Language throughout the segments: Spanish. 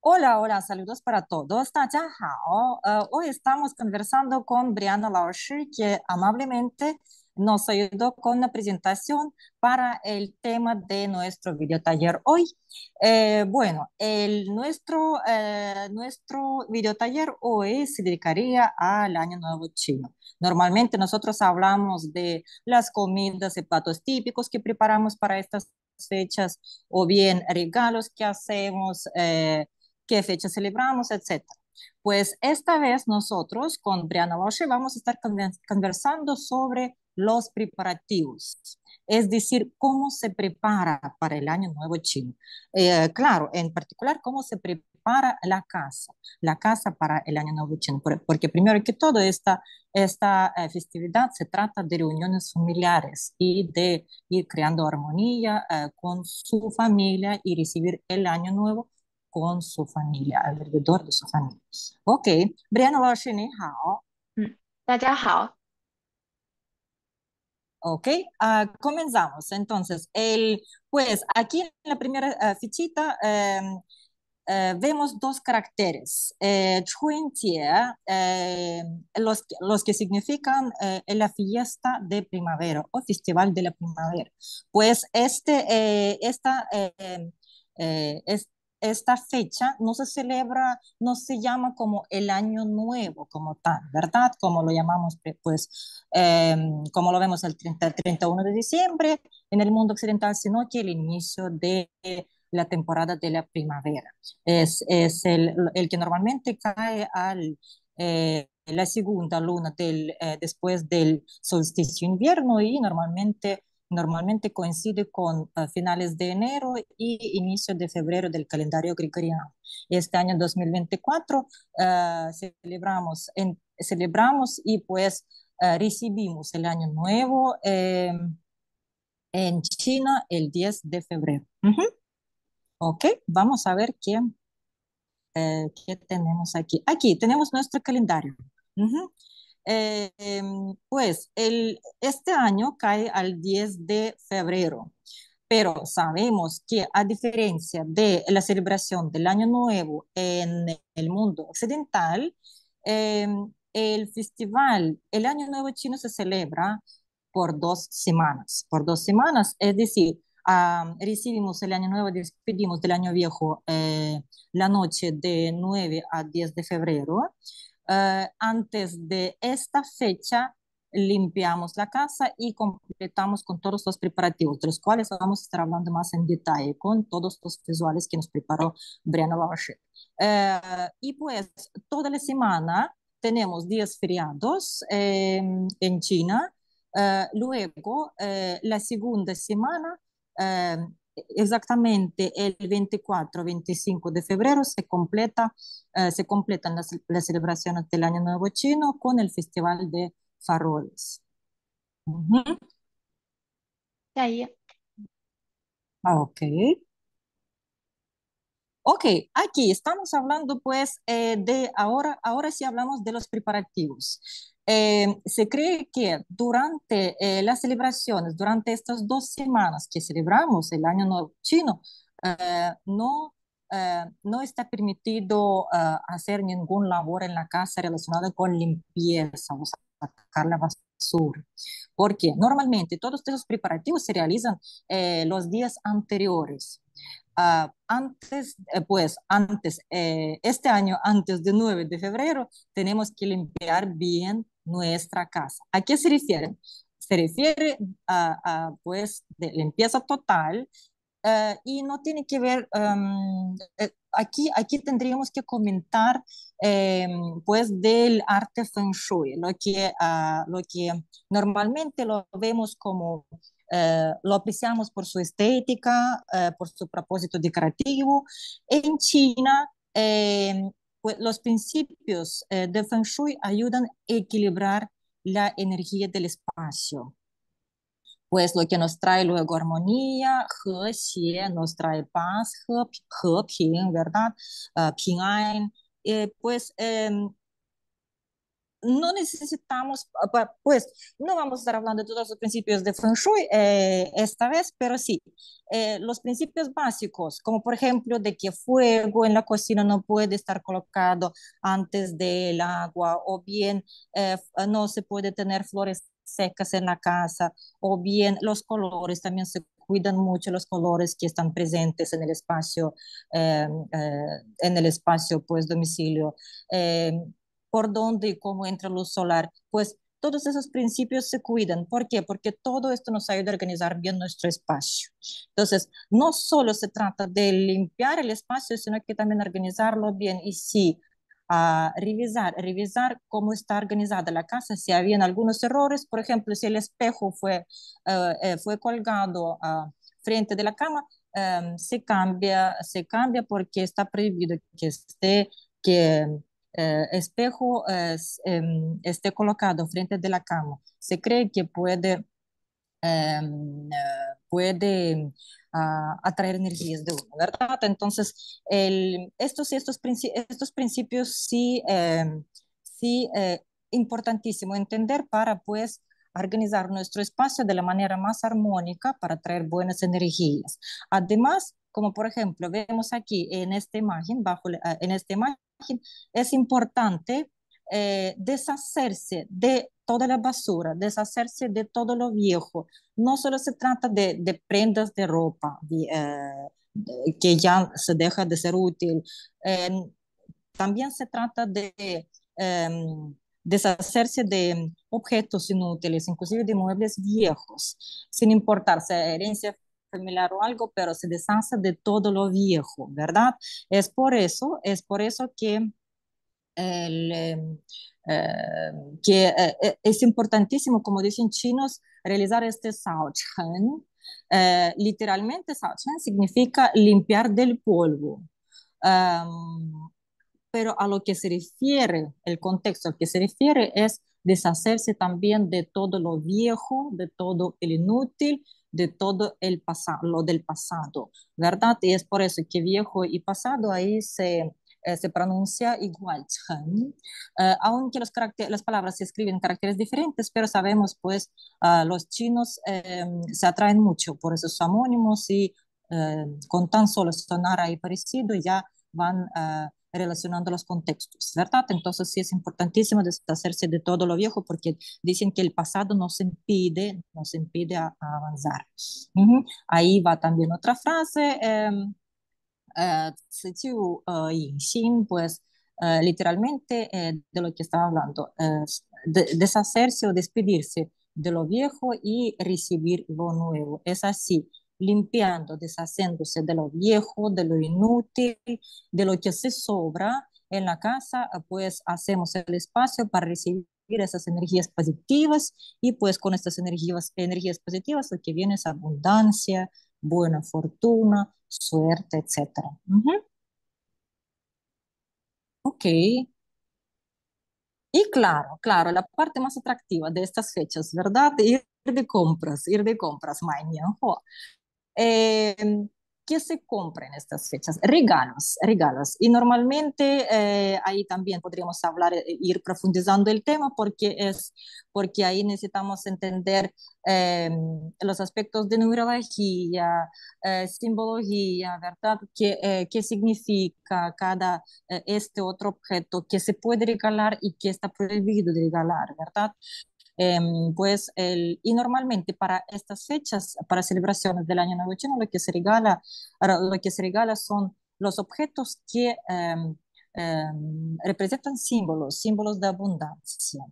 Hola, hola, saludos para todos. Eh, hoy estamos conversando con Brianna Laoshi, que amablemente nos ayudó con la presentación para el tema de nuestro videotaller hoy. Eh, bueno, el, nuestro, eh, nuestro videotaller hoy se dedicaría al Año Nuevo Chino. Normalmente nosotros hablamos de las comidas y platos típicos que preparamos para estas fechas o bien regalos que hacemos, eh, qué fecha celebramos, etc. Pues esta vez nosotros con Brianna Walsh vamos a estar conversando sobre los preparativos, es decir, cómo se prepara para el año nuevo chino. Eh, claro, en particular, cómo se prepara para la casa, la casa para el Año Nuevo Chino, porque primero que todo esta, esta eh, festividad se trata de reuniones familiares y de ir creando armonía eh, con su familia y recibir el Año Nuevo con su familia, alrededor de su familia. Ok, Brianna uh, mm, ah, comenzamos. Entonces, el, pues aquí en la primera eh, fichita eh, eh, vemos dos caracteres, eh, eh los, los, que significan eh, la fiesta de primavera o festival de la primavera. Pues este, esta, es, esta fecha no se celebra, no se llama como el año nuevo como tal, ¿verdad? Como lo llamamos, pues, em, como lo vemos el 31 de diciembre en el mundo occidental, sino que el inicio de la temporada de la primavera. Es, es el, que normalmente cae al, eh, la segunda luna del, eh, después del solsticio invierno y normalmente, normalmente coincide con eh, finales de enero y inicio de febrero del calendario gregoriano. Este año 2024 celebramos, celebramos y pues recibimos el año nuevo en China el 10 de febrero. Ok, vamos a ver quién, eh, qué tenemos aquí. Aquí tenemos nuestro calendario. Em, pues el, este año cae al 10 de febrero, pero sabemos que a diferencia de la celebración del Año Nuevo en el mundo occidental, em, el festival, el Año Nuevo Chino se celebra por dos semanas, por dos semanas, es decir, recibimos el año nuevo, despedimos del año viejo э, la noche de 9 a 10 de febrero. Э, antes de esta fecha limpiamos la casa y completamos con todos los preparativos, de los cuales vamos a estar hablando más en detalle, con todos los visuales que nos preparó Brianna Walsh eh, y pues toda la semana tenemos días feriados eh, en China. Eh, luego, la segunda semana eh, exactamente el 24-25 de febrero se, completa, eh, se completan las, celebraciones del Año Nuevo Chino con el Festival de Faroles. Ahí. ok. Ok, aquí estamos hablando pues eh, de ahora, ahora sí hablamos de los preparativos. Em, se cree que durante eh, las celebraciones, durante estas dos semanas que celebramos el Año Nuevo Chino, eh, no, eh, no está permitido hacer ningún labor en la casa relacionada con limpieza o sacar la basura. Porque normalmente todos estos preparativos se realizan los días anteriores. Ah, antes, pues antes, este año, antes del 9 de febrero, tenemos que limpiar bien nuestra casa. ¿A qué se refiere? Se refiere a, pues, de limpieza total eh, y no tiene que ver, em, eh, aquí, aquí tendríamos que comentar em, pues del arte feng shui, lo que, ah, lo que normalmente lo vemos como eh, lo apreciamos por su estética, por su propósito decorativo. En China, em, pues los principios eh, de Feng Shui ayudan a equilibrar la energía del espacio. Pues lo que nos trae luego armonía, nos trae paz, ¿verdad? Ah, eh, pues em, no necesitamos, ah, pues no vamos a estar hablando de todos los principios de Feng Shui eh, esta vez, pero sí, eh, los principios básicos, como por ejemplo de que fuego en la cocina no puede estar colocado antes del agua, o bien eh, ah, no se puede tener flores secas en la casa, o bien los colores también se cuidan mucho los colores que están presentes en el espacio, em, en el espacio, pues, domicilio. Em, por dónde y cómo entra luz solar. Pues todos esos principios se cuidan. ¿Por qué? Porque todo esto nos ayuda a organizar bien nuestro espacio. Entonces, no solo se trata de limpiar el espacio, sino que también organizarlo bien. Y sí, revisar, revisar cómo está organizada la casa, si habían algunos errores, por ejemplo, si el espejo fue, eh, eh, fue colgado ah, frente de la cama, em, se, cambia, se cambia porque está prohibido que esté, que eh, espejo em, esté colocado frente de la cama, se cree que puede, em, eh, puede ah, atraer energías de uno, ¿verdad? Entonces, estos, estos, estos principios sí, em, eh, sí importantísimo entender para, pues, organizar nuestro espacio de la manera más armónica para traer buenas energías. Además, como por ejemplo vemos aquí en esta imagen, bajo, en esta imagen es importante eh, deshacerse de toda la basura, deshacerse de todo lo viejo. No solo se trata de, prendas de ropa eh, que ya se deja de ser útil, em, también se trata de em, deshacerse de objetos inútiles, inclusive de muebles viejos, sin importar sea herencia familiar o algo, pero se deshace de todo lo viejo, ¿verdad? Es por eso, es por eso que, em, eh, eh, eh, es importantísimo, como dicen chinos, realizar este Saochen. Eh, literalmente, Saochen significa limpiar del polvo. Em, pero a lo que se refiere, el contexto al que se refiere es deshacerse también de todo lo viejo, de todo el inútil, de todo el pasado, lo del pasado, ¿verdad? Y es por eso que viejo y pasado ahí se, eh, se pronuncia igual. Eh, aunque los las palabras se escriben en caracteres diferentes, pero sabemos pues ah, los chinos em, se atraen mucho por esos homónimos y eh, con tan solo sonar ahí parecido ya van relacionando los contextos, ¿verdad? Entonces sí es importantísimo deshacerse de todo lo viejo porque dicen que el pasado nos impide, nos impide avanzar. Ahí va también otra frase, em, eh, eh, pues eh, literalmente eh, de lo que estaba hablando, deshacerse o despedirse de lo viejo y recibir lo nuevo. Es así, limpiando, deshaciéndose de lo viejo, de lo inútil, de lo que se sobra en la casa, pues hacemos el espacio para recibir esas energías positivas y pues con estas energías, energías positivas lo que viene es abundancia, buena fortuna, suerte, etc. Ok. Y claro, claro, la parte más atractiva de estas fechas, ¿verdad? Ir de compras, ir de compras, mañana. Em, ¿Qué se compra en estas fechas? Regalos, regalos. Y normalmente eh, ahí también podríamos hablar, eh, ir profundizando el tema porque, es, porque ahí necesitamos entender em, los aspectos de numerología, eh, simbología, ¿verdad? ¿Qué, significa cada este otro objeto? que se puede regalar y que está prohibido de regalar, ¿verdad? Em, pues y normalmente para estas fechas, para celebraciones del Año Nuevo Chino, lo que se regala, lo que se regala son los objetos que em, em, representan símbolos, símbolos de abundancia,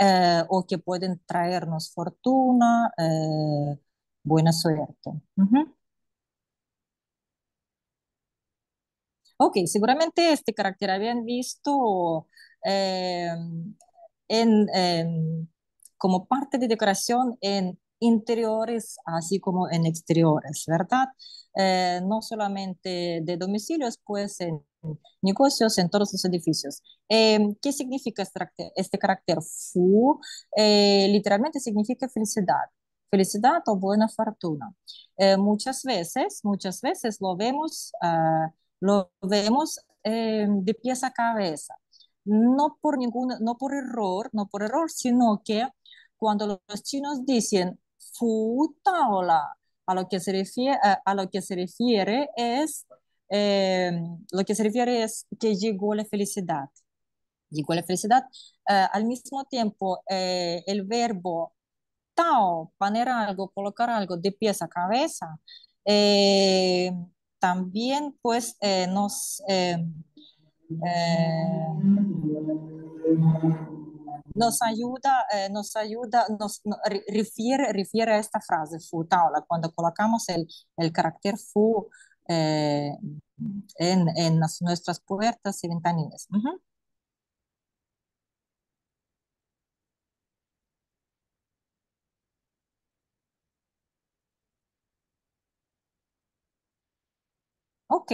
eh, o que pueden traernos fortuna, eh, buena suerte. Ok, seguramente este carácter habían visto en, como parte de decoración en interiores, así como en exteriores, ¿verdad? Eh, no solamente de domicilios, pues en negocios, en todos los edificios. Eh, ¿Qué significa este, este carácter fu? Eh, literalmente significa felicidad, felicidad o buena fortuna. muchas veces, muchas veces lo vemos, ah, lo vemos de pies a cabeza. No por, ningún, no por error, no por error, sino que cuando los chinos dicen fu taola, a lo que se refiere, a lo que se es em, lo que se refiere es que llegó la felicidad. Llegó la felicidad. Eh, al mismo tiempo, eh, el verbo tao, poner algo, colocar algo de pies a cabeza, em, también pues eh, nos... Em, eh, nos ayuda, nos ayuda, nos refiere, refiere, a esta frase fu taula, cuando colocamos el, el carácter fu eh, en, en nuestras puertas y ventanillas. Uh Ok.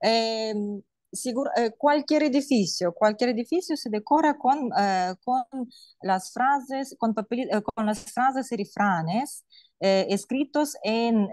Em, eh, cualquier edificio, cualquier edificio se decora con, eh, con las frases, con, eh, con las frases y refranes escritos en,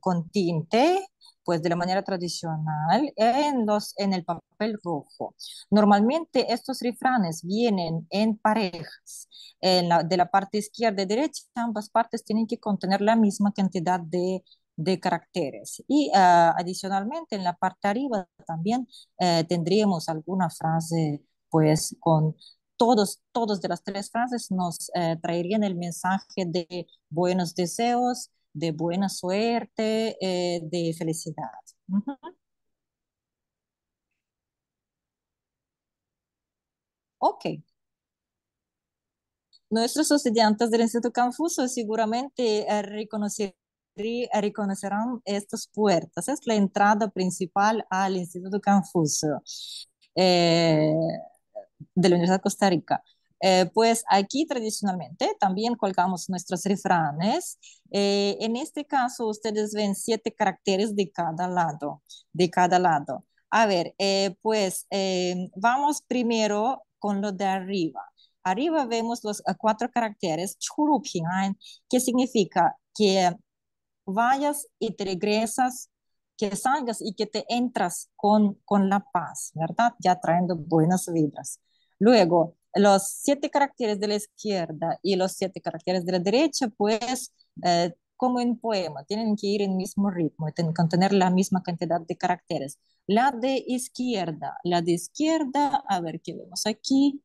con tinte, pues de la manera tradicional, en, en el papel rojo. Normalmente estos refranes vienen en parejas. de la parte izquierda y derecha, ambas partes tienen que contener la misma cantidad de de caracteres. Y ah, adicionalmente en la parte arriba también eh, tendríamos alguna frase pues con todos, todos de las tres frases nos eh, traerían el mensaje de buenos deseos, de buena suerte, eh, de felicidad. Ok, nuestros estudiantes del Instituto Confuso seguramente reconocerán. Eh, reconocerán estas puertas. Es la entrada principal al Instituto Canfuso eh, de la Universidad de Costa Rica. Eh, pues aquí tradicionalmente también colgamos nuestros refranes. en este caso, ustedes ven siete caracteres de cada lado, de cada lado. A ver, pues vamos primero con lo de arriba. Arriba vemos los cuatro caracteres, que significa que vayas y te regresas, que salgas y que te entras con, con la paz, ¿verdad? Ya trayendo buenas vibras. Luego, los siete caracteres de la izquierda y los siete caracteres de la derecha, pues eh, como en poema, tienen que ir en el mismo ritmo y tienen que tener la misma cantidad de caracteres. La de izquierda, la de izquierda, a ver qué vemos aquí.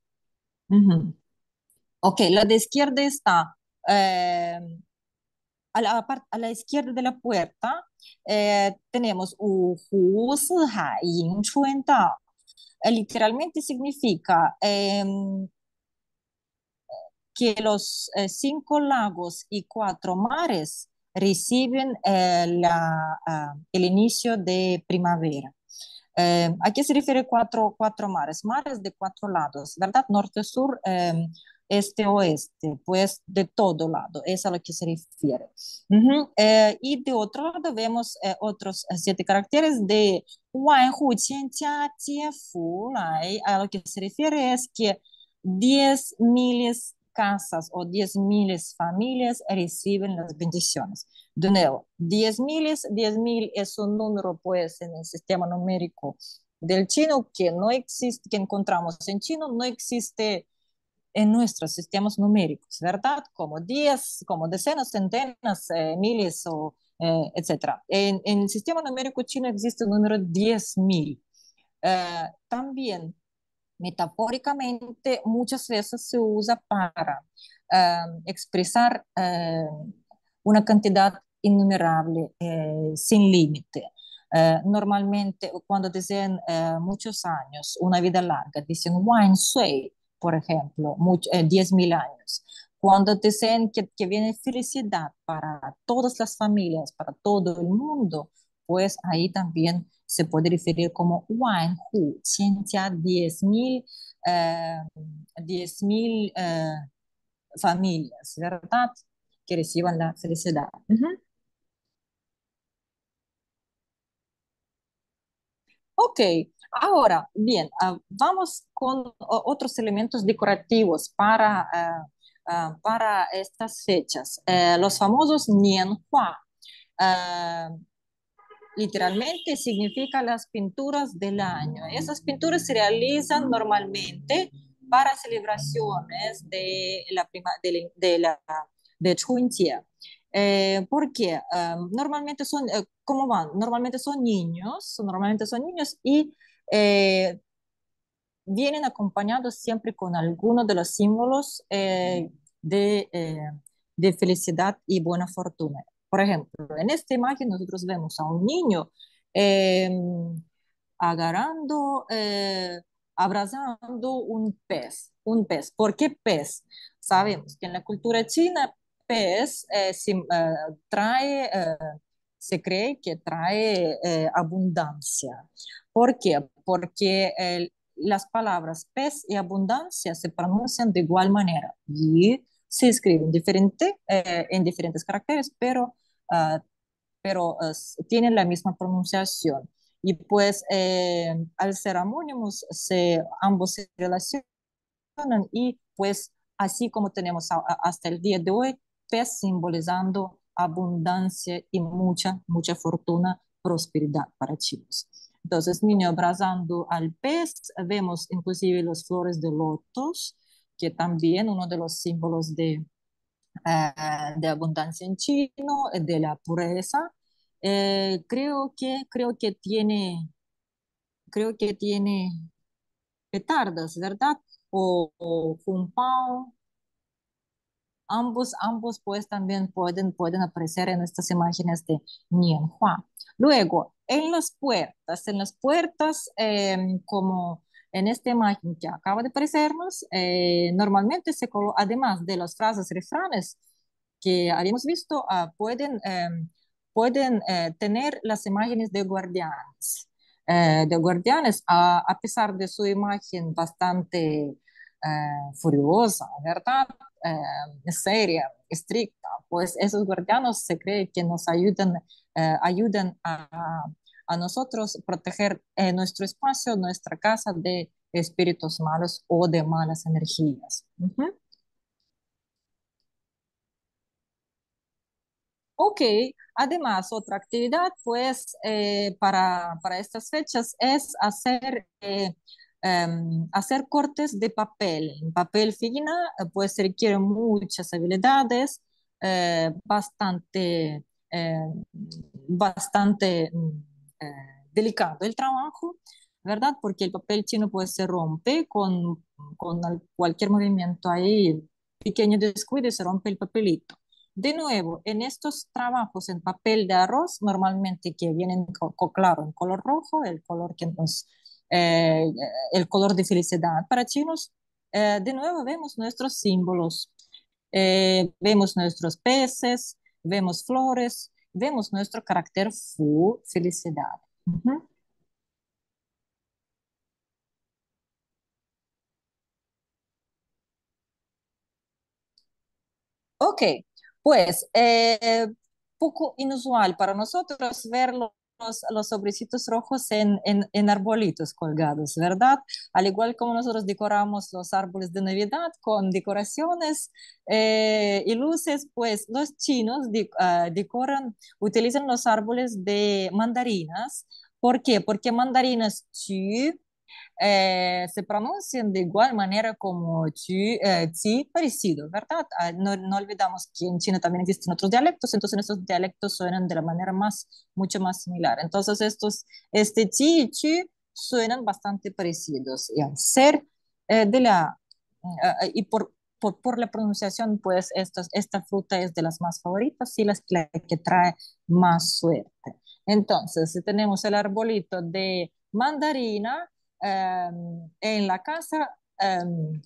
Ok, la de izquierda está eh, a la, izquierda de la puerta eh, tenemos Hu eh, Literalmente significa em, que los eh, cinco lagos y cuatro mares reciben ah, el inicio de primavera. ¿A qué se refiere cuatro, cuatro mares? Mares de cuatro lados, ¿verdad? Norte, sur, em, este-oeste, pues de todo lado, es a lo que se refiere. Eh, y de otro lado vemos eh, otros eh, siete caracteres de a lo que se refiere es que 10 miles casas o 10 miles familias reciben las bendiciones. De nuevo, 10 miles, 10 mil es un número pues en el sistema numérico del chino que no existe, que encontramos en chino, no existe en nuestros sistemas numéricos, ¿verdad? Como días, como decenas, centenas, eh, miles, o, eh, etc. En, el sistema numérico chino existe el número 10.000. Eh, también, metafóricamente, muchas veces se usa para eh, expresar una cantidad innumerable, sin límite. normalmente cuando dicen muchos años, una vida larga, dicen one, Sui, por ejemplo, 10.000 eh, años, cuando dicen que, viene felicidad para todas las familias, para todo el mundo, pues ahí también se puede referir como who ciencia 10.000 eh, 10, eh, familias, ¿verdad? Que reciban la felicidad. Ok, ahora, bien, ah, vamos con otros elementos decorativos para, ah, ah, estas fechas. Eh, los famosos Nianhua. literalmente significa las pinturas del año. Esas pinturas se realizan normalmente para celebraciones de la, prima, de, eh, porque normalmente son, eh, ¿cómo van? Normalmente son niños, normalmente son niños y eh, vienen acompañados siempre con alguno de los símbolos eh, de, de, felicidad y buena fortuna. Por ejemplo, en esta imagen nosotros vemos a un niño em, agarrando, abrazando un pez, un pez. ¿Por qué pez? Sabemos que en la cultura china pez se, eh, eh, trae, eh, se cree que trae abundancia. ¿Por qué? Porque las palabras pez y abundancia se pronuncian de igual manera y se escriben en diferentes caracteres, pero, ah, pero tienen la misma pronunciación. Y pues al ser anónimos se, ambos se relacionan y pues así como tenemos hasta el día de hoy pez simbolizando abundancia y mucha, mucha fortuna, prosperidad para chinos. Entonces, niño abrazando al pez, vemos inclusive las flores de lotos, que también uno de los símbolos de, ah, de abundancia en chino, de la pureza. Eh, creo, que, creo que tiene, creo que tiene petardas, ¿verdad? O, o pao ambos, ambos pues también pueden, pueden aparecer en estas imágenes de Nianhua. Luego, en las puertas, en las puertas, em, como en esta imagen que acaba de aparecernos, eh, normalmente se además de las frases refranes que habíamos visto, ah, pueden, em, pueden eh, tener las imágenes de guardianes. Eh, de guardianes, a, a, pesar de su imagen bastante furiosa, ¿verdad? Eh, seria, estricta, pues esos guardianos se cree que nos ayudan eh, a, nosotros proteger eh, nuestro espacio, nuestra casa de espíritus malos o de malas energías. Ok, además otra actividad pues para, para, estas fechas es hacer Em, hacer cortes de papel. En papel fina eh, pues requiere muchas habilidades, eh, bastante, em, bastante mm, eh, delicado el trabajo, ¿verdad? Porque el papel chino puede se rompe con, cualquier movimiento ahí, pequeño descuido y se rompe el papelito. De nuevo, en estos trabajos en papel de arroz, normalmente que vienen, claro, en color rojo, el color que nos eh, eh, el color de felicidad. Para chinos, eh, de nuevo vemos nuestros símbolos, vemos nuestros peces, vemos flores, vemos nuestro carácter fu, felicidad. Ok, pues poco inusual para nosotros verlo los, sobrecitos rojos en, arbolitos colgados, ¿verdad? Al igual como nosotros decoramos los árboles de Navidad con decoraciones eh, y luces, pues los chinos ah, decoran, utilizan los árboles de mandarinas. ¿Por qué? Porque mandarinas sí se pronuncian de igual manera como chi, chi parecido, ¿verdad? No, no, olvidamos que en China también existen otros dialectos, entonces esos dialectos suenan de la manera más, mucho más similar. Entonces estos, este chi y chi suenan bastante parecidos y al ser eh, de la, eh, eh, y por, por, la pronunciación, pues esta, esta fruta es de las más favoritas y las, la que trae más suerte. Entonces, tenemos el arbolito de mandarina, Em, en la casa. Em,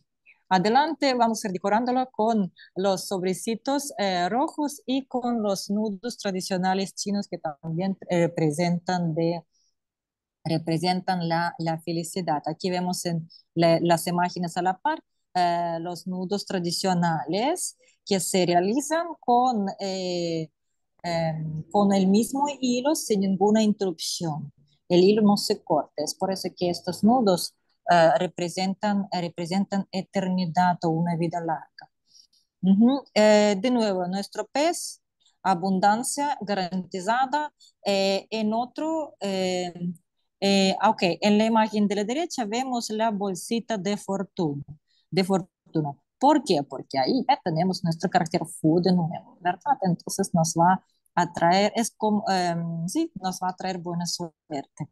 adelante vamos a decorándolo con los sobrecitos eh, rojos y con los nudos tradicionales chinos que también representan eh, de, representan la, felicidad. Aquí vemos en las imágenes a la par eh, los nudos tradicionales que se realizan con, em, con el mismo hilo sin ninguna interrupción el hilo no se corta. Es por eso que estos nudos ah, representan, eh, representan eternidad o una vida larga. Eh, de nuevo, nuestro pez, abundancia garantizada. Eh, en otro, eh, ok, en la imagen de la derecha vemos la bolsita de fortuna. De fortuna. ¿Por qué? Porque ahí tenemos nuestro carácter food de nuevo, ¿verdad? Entonces nos va a atraer, es como, em, sí, nos va a traer buena suerte.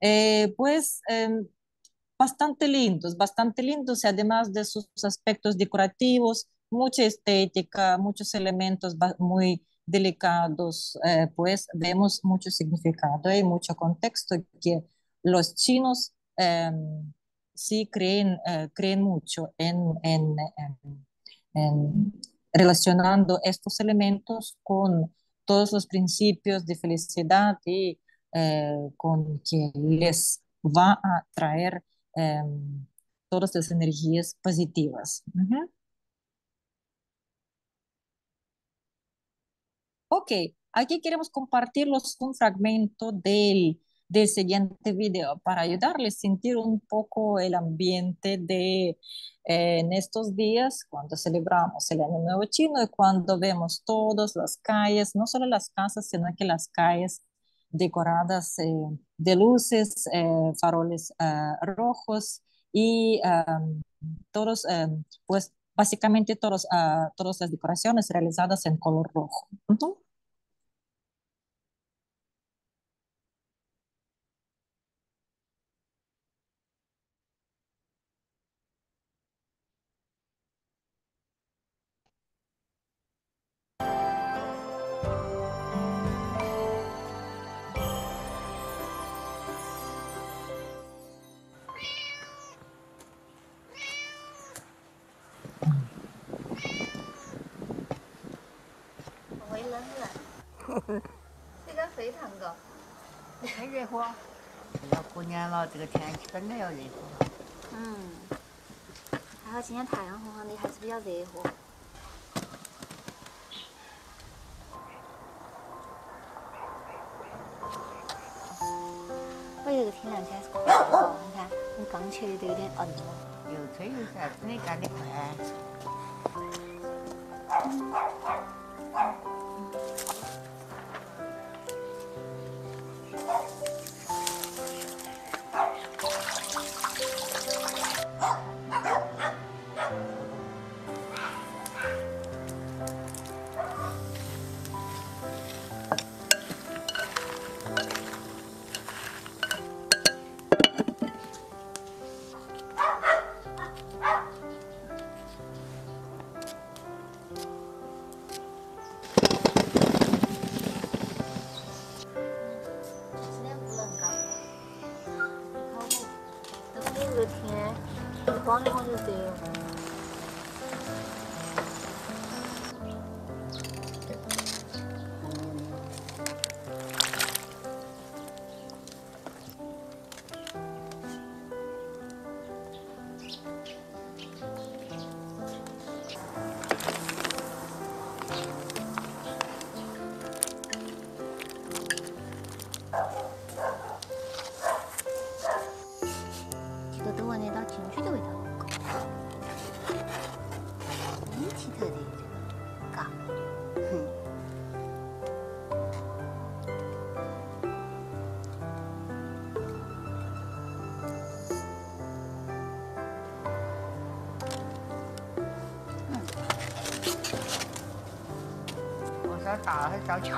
Eh, pues em, bastante lindos, bastante lindos, y además de sus aspectos decorativos, mucha estética, muchos elementos muy delicados, eh, pues vemos mucho significado y mucho contexto que los chinos em, sí creen, eh, creen mucho en relacionando estos elementos con todos los principios de felicidad y eh, con que les va a traer em, todas las energías positivas. Ok, aquí queremos compartirlos un fragmento del del este siguiente video para ayudarles a sentir un poco el ambiente de eh, en estos días cuando celebramos el Año Nuevo Chino y cuando vemos todas las calles, no solo las casas, sino que las calles decoradas eh, de luces, eh, faroles rojos y todos, pues básicamente todos, ah, todas las decoraciones realizadas en color rojo. 非常个，太热乎。要过年了，这个天气真的要热乎。嗯，还好今天太阳红好，的，还是比较热乎。我这个天亮天还是快，你看我刚去的都有点嗯，了。又吹又晒，真干得快。打他小球。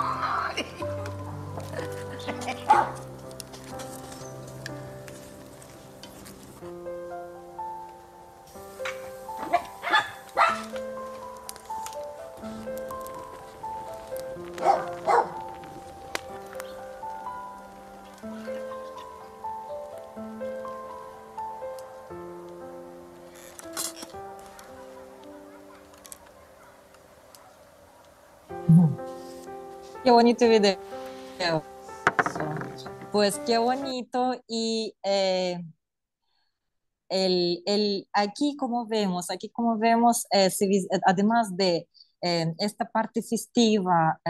Qué bonito video. Pues qué bonito y eh, el, aquí como vemos, aquí como vemos, eh, eh, además de esta parte festiva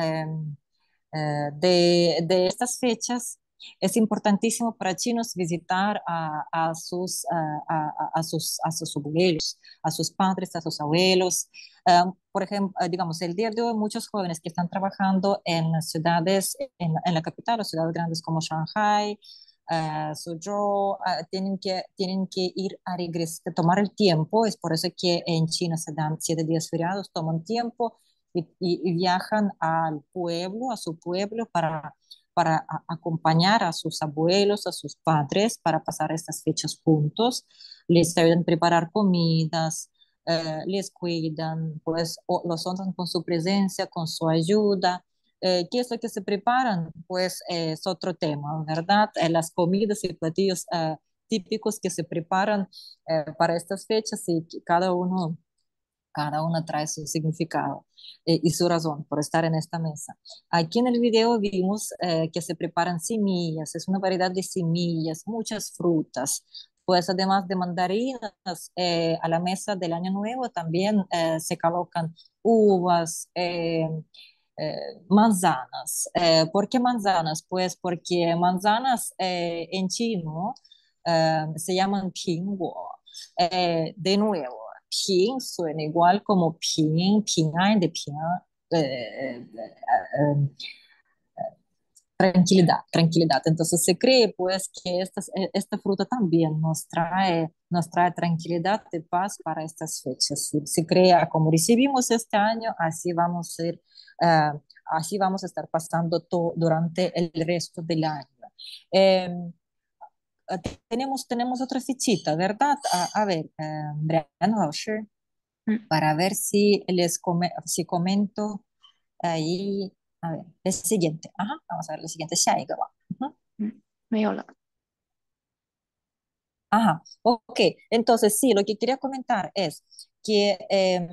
de, de, estas fechas, es importantísimo para chinos visitar a, a sus, eh, a, a, sus, a sus abuelos, a sus padres, a sus abuelos. Em, por ejemplo, eh, digamos, el día de hoy muchos jóvenes que están trabajando en ciudades, en, en la capital, o ciudades grandes como Shanghai, eh, Suzhou, yo, tienen, que, tienen que ir a regresar, tomar el tiempo, es por eso que en China se dan siete días feriados, toman tiempo y viajan al pueblo, a su pueblo para para acompañar a sus abuelos, a sus padres, para pasar estas fechas juntos. Les ayudan a preparar comidas, eh, les cuidan, pues los honran con su presencia, con su ayuda. Eh, ¿Qué es lo que se preparan? Pues eh, es otro tema, ¿verdad? las comidas y platillos típicos que se preparan para estas fechas y cada uno cada una trae su significado eh, y su razón por estar en esta mesa. Aquí en el video vimos eh, que se preparan semillas, es una variedad de semillas, muchas frutas. Pues además de mandarinas, eh, a la mesa del año nuevo también se colocan uvas, em, manzanas. ¿Por qué manzanas? Pues porque manzanas en chino se llaman Eh, de nuevo, igual como ping, de eh, eh, eh, tranquilidad, tranquilidad. Entonces se cree pues que esta, fruta también nos trae, nos tranquilidad de paz para estas fechas. Se crea como recibimos este año, así vamos a así vamos a estar pasando todo durante el resto del año. Em, eh, tenemos, tenemos otra fichita, ¿verdad? A, ver, Brian eh, mm. para ver si les si comento ahí. A ver, el siguiente. Ajá, vamos a ver el siguiente. Ajá. Mm, Ajá, ok. Entonces, sí, lo que quería comentar es que em,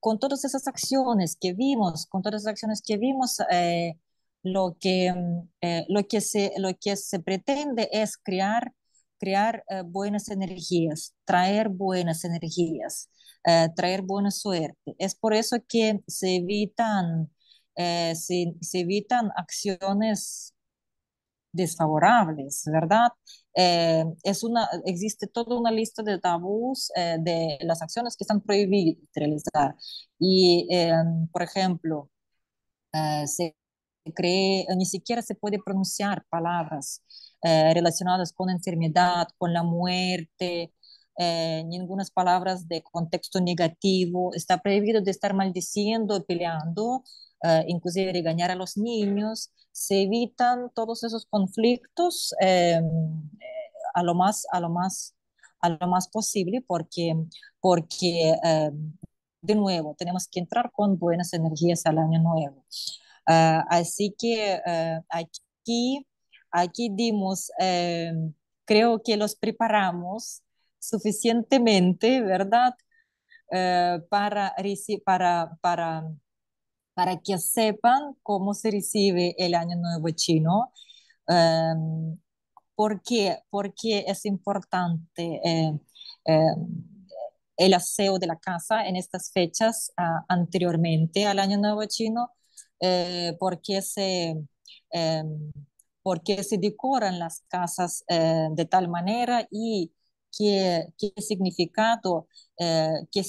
con todas esas acciones que vimos, con todas esas acciones que vimos, eh, lo que, mm, eh, lo que, se, lo que se pretende es crear, crear eh, buenas energías, traer buenas energías, eh, traer buena suerte. Es por eso que se evitan, se, evitan acciones desfavorables, ¿verdad? es una, existe toda una lista de tabús de las acciones que están prohibidas realizar. Y, por ejemplo, se cree, eh, ni siquiera se puede pronunciar palabras eh, relacionadas con enfermedad, con la muerte, eh, ninguna palabras de contexto negativo, está prohibido de estar maldiciendo, peleando, eh, inclusive regañar a los niños, se evitan todos esos conflictos eh, a lo más, a lo más, a lo más posible porque, porque de nuevo tenemos que entrar con buenas energías al año nuevo. Ah, así que ah, aquí, aquí dimos, em, creo que los preparamos suficientemente, ¿verdad? Ah, para, para, que sepan cómo se recibe el Año Nuevo Chino. porque em, ¿por, qué? es importante em, el aseo de la casa en estas fechas anteriormente al Año Nuevo Chino? Eh, por qué se... Em, se decoran las casas eh, de tal manera y qué, significado eh, que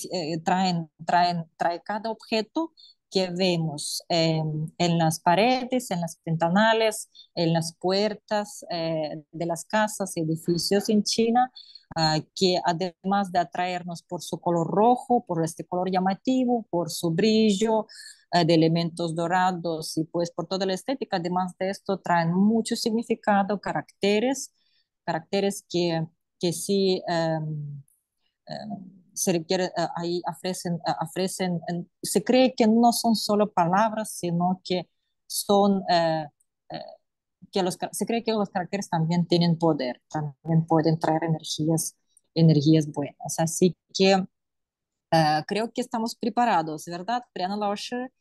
traen, trae cada objeto que vemos em, en las paredes, en las ventanales, en las puertas eh, de las casas, y edificios en China, ah, que además de atraernos por su color rojo, por este color llamativo, por su brillo eh, de elementos dorados y pues por toda la estética, además de esto traen mucho significado, caracteres, caracteres que, que sí em, em, se eh, ahí ofrecen, eh, ofrecen, se cree que no son solo palabras, sino que son, eh, que los, se cree que los caracteres también tienen poder, también pueden traer energías, energías buenas. Así que creo que estamos preparados, ¿verdad, Priana Lauscher?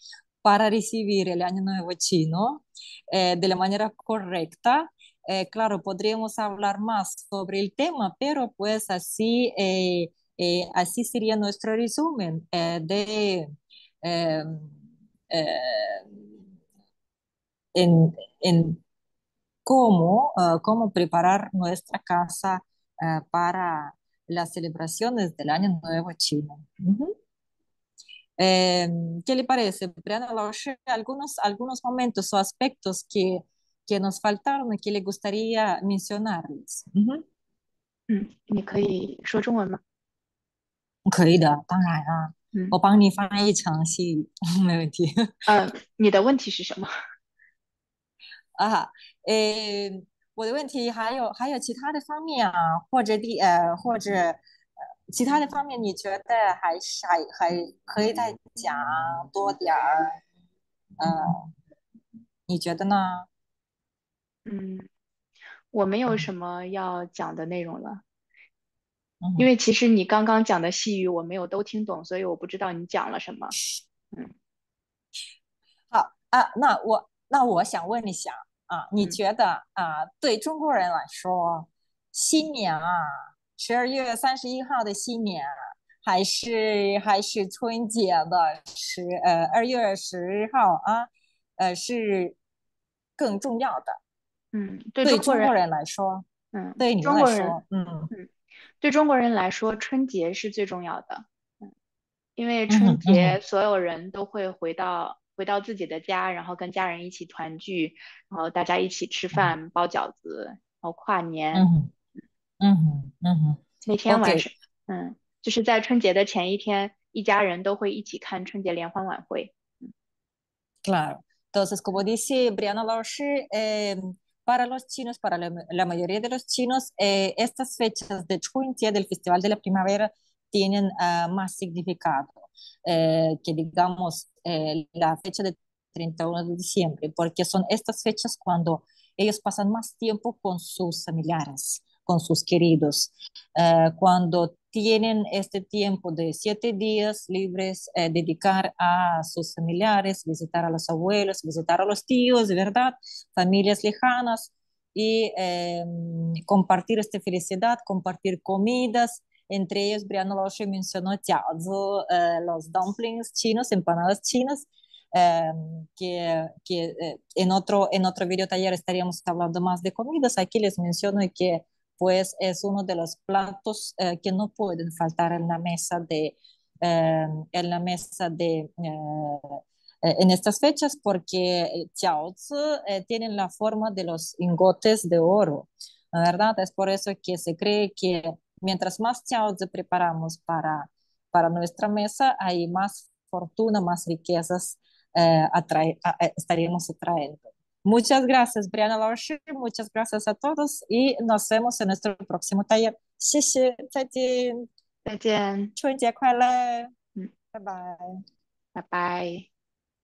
para recibir el año nuevo chino de la manera correcta. claro, podríamos hablar más sobre el tema, pero pues así eh, así sería nuestro resumen eh, de... Em, eh, en, en, cómo, preparar nuestra casa para las celebraciones del Año Nuevo Chino. Em, ¿Qué le parece, Brianna Lausche? Algunos, algunos momentos o aspectos que, nos faltaron y que le gustaría mencionarles. 可以的，当然嗯、我帮你翻译成西语 没问题。嗯，你的问题是什么？啊，呃，我的问题还有还有其他的方面啊，或者第呃或者呃其他的方面，你觉得还还还可以再讲多点儿？嗯，你觉得呢？嗯，我没有什么要讲的内容了。因为其实你刚刚讲的细语我没有都听懂，所以我不知道你讲了什么。嗯，好啊，那我那我想问一下啊，你觉得啊，对中国人来说，新年啊，十二月三十一号的新年，还是还是春节的十呃二月十号啊，呃，是更重要的？嗯，对中国人来说，嗯，对中国人，嗯。对中国人来说，春节是最重要的，嗯，因为春节所有人都会回到回到自己的家，然后跟家人一起团聚，然后大家一起吃饭、包饺子，然后跨年。嗯嗯嗯。那天晚上，嗯，就是在春节的前一天，一家人都会一起看春节联欢晚会。Clares, como dije, bueno, la verdad eh. para los chinos, para la, mayoría de los chinos, eh, estas fechas de Chuntia, del Festival de la Primavera, tienen ah, más significado eh, que, digamos, eh, la fecha de 31 de diciembre, porque son estas fechas cuando ellos pasan más tiempo con sus familiares con sus queridos. Eh, cuando tienen este tiempo de siete días libres, eh, dedicar a sus familiares, visitar a los abuelos, visitar a los tíos, ¿verdad? Familias lejanas y em, compartir esta felicidad, compartir comidas. Entre ellos, Brian Lausche mencionó tiazo, eh, los dumplings chinos, empanadas chinas, em, que, que en, otro, en otro video taller estaríamos hablando más de comidas. Aquí les menciono que pues es uno de los platos eh, que no pueden faltar en la mesa de, eh, en la mesa de, eh, en estas fechas porque Chaozi tienen la forma de los ingotes de oro, La ¿verdad? Es por eso que se cree que mientras más Chaozi preparamos para, para nuestra mesa, hay más fortuna, más riquezas estaríamos atrayendo. Muchas gracias, Brianna Lorsch. Muchas gracias a todos y nos vemos en nuestro próximo taller. 谢谢，再见，再见，春节快乐，嗯，拜拜，拜拜。